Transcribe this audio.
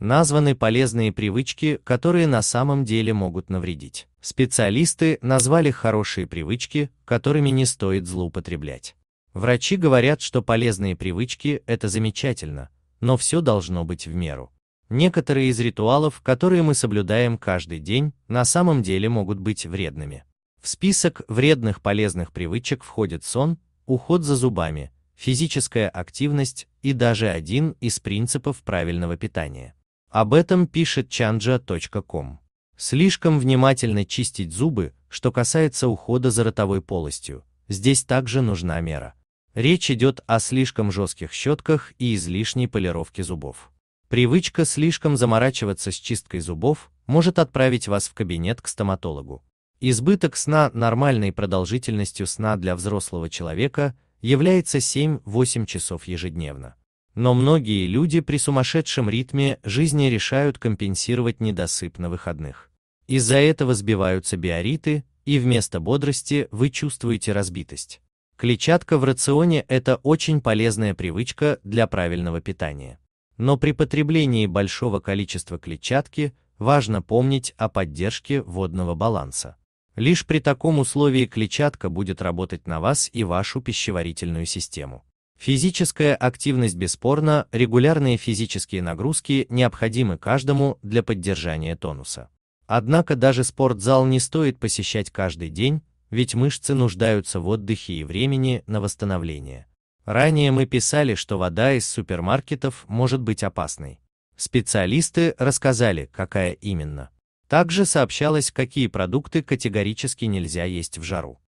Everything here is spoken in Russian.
названы полезные привычки, которые на самом деле могут навредить. Специалисты назвали хорошие привычки, которыми не стоит злоупотреблять. Врачи говорят, что полезные привычки – это замечательно, но все должно быть в меру. Некоторые из ритуалов, которые мы соблюдаем каждый день, на самом деле могут быть вредными. В список вредных полезных привычек входит сон, уход за зубами, физическая активность и даже один из принципов правильного питания. Об этом пишет chanja.com. Слишком внимательно чистить зубы, что касается ухода за ротовой полостью, здесь также нужна мера. Речь идет о слишком жестких щетках и излишней полировке зубов. Привычка слишком заморачиваться с чисткой зубов может отправить вас в кабинет к стоматологу. Избыток сна нормальной продолжительностью сна для взрослого человека является 7-8 часов ежедневно. Но многие люди при сумасшедшем ритме жизни решают компенсировать недосып на выходных. Из-за этого сбиваются биориты, и вместо бодрости вы чувствуете разбитость. Клетчатка в рационе – это очень полезная привычка для правильного питания. Но при потреблении большого количества клетчатки важно помнить о поддержке водного баланса. Лишь при таком условии клетчатка будет работать на вас и вашу пищеварительную систему. Физическая активность бесспорно, регулярные физические нагрузки необходимы каждому для поддержания тонуса. Однако даже спортзал не стоит посещать каждый день, ведь мышцы нуждаются в отдыхе и времени на восстановление. Ранее мы писали, что вода из супермаркетов может быть опасной. Специалисты рассказали, какая именно. Также сообщалось, какие продукты категорически нельзя есть в жару.